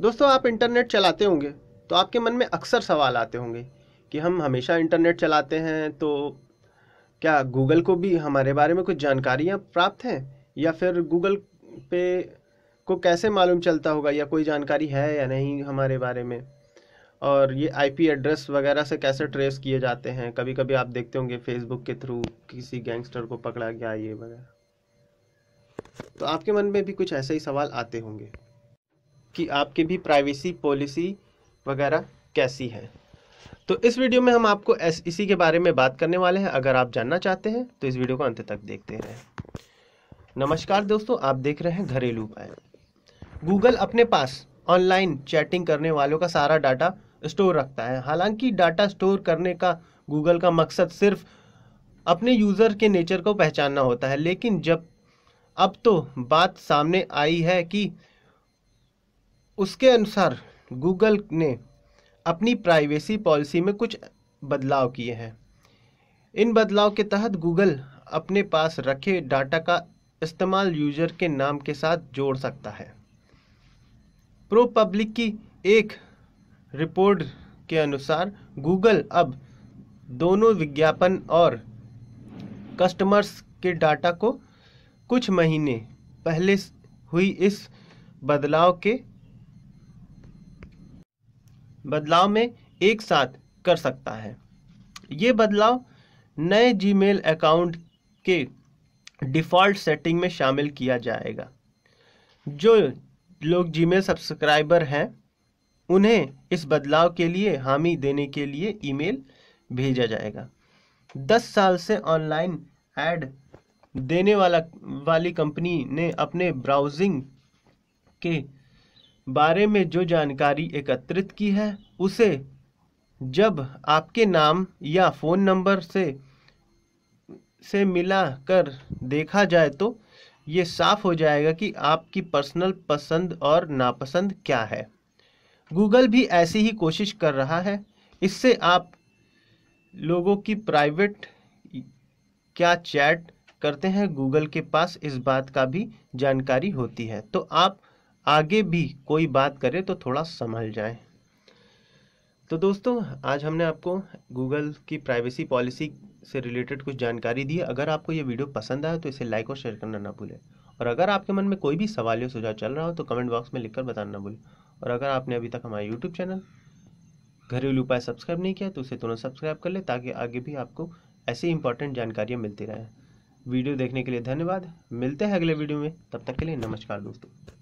दोस्तों आप इंटरनेट चलाते होंगे तो आपके मन में अक्सर सवाल आते होंगे कि हम हमेशा इंटरनेट चलाते हैं तो क्या गूगल को भी हमारे बारे में कुछ जानकारियाँ प्राप्त हैं या फिर गूगल पे को कैसे मालूम चलता होगा या कोई जानकारी है या नहीं हमारे बारे में और ये आईपी एड्रेस वगैरह से कैसे ट्रेस किए जाते हैं कभी कभी आप देखते होंगे फेसबुक के थ्रू किसी गैंगस्टर को पकड़ा गया ये वगैरह तो आपके मन में भी कुछ ऐसे ही सवाल आते होंगे कि आपकी भी प्राइवेसी पॉलिसी वगैरह कैसी है तो इस वीडियो में हम आपको इसी के बारे में बात करने वाले हैं अगर आप जानना चाहते हैं तो इस वीडियो को अंत तक देखते रहें नमस्कार दोस्तों आप देख रहे हैं घरेलू उपाय गूगल अपने पास ऑनलाइन चैटिंग करने वालों का सारा डाटा स्टोर रखता है हालांकि डाटा स्टोर करने का गूगल का मकसद सिर्फ अपने यूज़र के नेचर को पहचानना होता है लेकिन जब अब तो बात सामने आई है कि उसके अनुसार गूगल ने अपनी प्राइवेसी पॉलिसी में कुछ बदलाव किए हैं इन बदलाव के तहत गूगल अपने पास रखे डाटा का इस्तेमाल यूजर के नाम के साथ जोड़ सकता है प्रो पब्लिक की एक रिपोर्ट के अनुसार गूगल अब दोनों विज्ञापन और कस्टमर्स के डाटा को कुछ महीने पहले हुई इस बदलाव के बदलाव में एक साथ कर सकता है ये बदलाव नए जीमेल अकाउंट के डिफ़ॉल्ट सेटिंग में शामिल किया जाएगा जो लोग जीमेल सब्सक्राइबर हैं उन्हें इस बदलाव के लिए हामी देने के लिए ईमेल भेजा जाएगा दस साल से ऑनलाइन ऐड देने वाला वाली कंपनी ने अपने ब्राउजिंग के बारे में जो जानकारी एकत्रित की है उसे जब आपके नाम या फ़ोन नंबर से से मिला कर देखा जाए तो ये साफ हो जाएगा कि आपकी पर्सनल पसंद और नापसंद क्या है गूगल भी ऐसी ही कोशिश कर रहा है इससे आप लोगों की प्राइवेट क्या चैट करते हैं गूगल के पास इस बात का भी जानकारी होती है तो आप आगे भी कोई बात करे तो थोड़ा संभल जाए तो दोस्तों आज हमने आपको गूगल की प्राइवेसी पॉलिसी से रिलेटेड कुछ जानकारी दी अगर आपको ये वीडियो पसंद आए तो इसे लाइक और शेयर करना ना भूलें और अगर आपके मन में कोई भी सवाल या सुझाव चल रहा हो तो कमेंट बॉक्स में लिखकर बताना ना भूलें और अगर आपने अभी तक हमारा यूट्यूब चैनल घरेलू उपाय सब्सक्राइब नहीं किया तो उसे तुरंत सब्सक्राइब कर ले ताकि आगे भी आपको ऐसी इंपॉर्टेंट जानकारियाँ मिलती रहें वीडियो देखने के लिए धन्यवाद मिलते हैं अगले वीडियो में तब तक के लिए नमस्कार दोस्तों